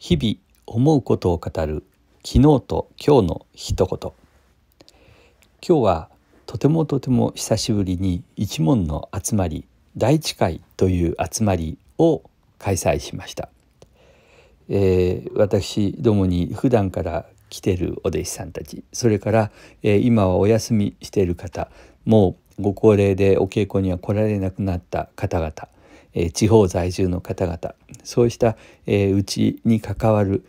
日々思うことを語る昨日と今日の一言今日はとてもとても久しぶりに一門の集まり第一会という集まりを開催しました、えー、私どもに普段から来てるお弟子さんたちそれから、えー、今はお休みしている方もうご高齢でお稽古には来られなくなった方々え地方在住の方々そうしたうち、に関わる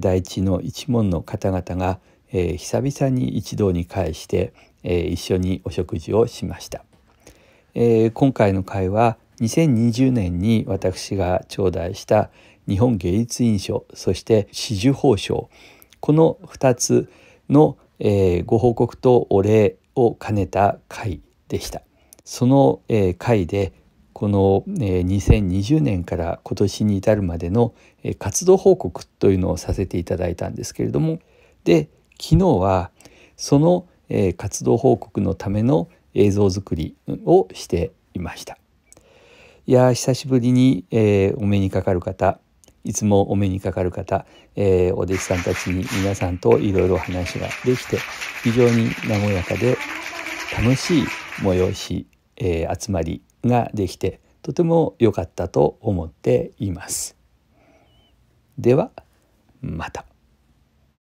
大地の一門の方々が久々に一堂に会して一緒にお食事をしました。今回の会は2020年に私が頂戴した日本芸術院賞そして紫綬褒章この2つの、ご報告とお礼を兼ねた会でした。その、会でこの2020年から今年に至るまでの活動報告というのをさせていただいたんですけれどもで昨日はその活動報告のための映像作りをしていました。いや久しぶりに、えー、お目にかかる方いつもお目にかかる方、えー、お弟子さんたちに皆さんといろいろ話ができて非常に和やかで楽しい催し、えー、集まりができてとても良かったと思っています。ではまた。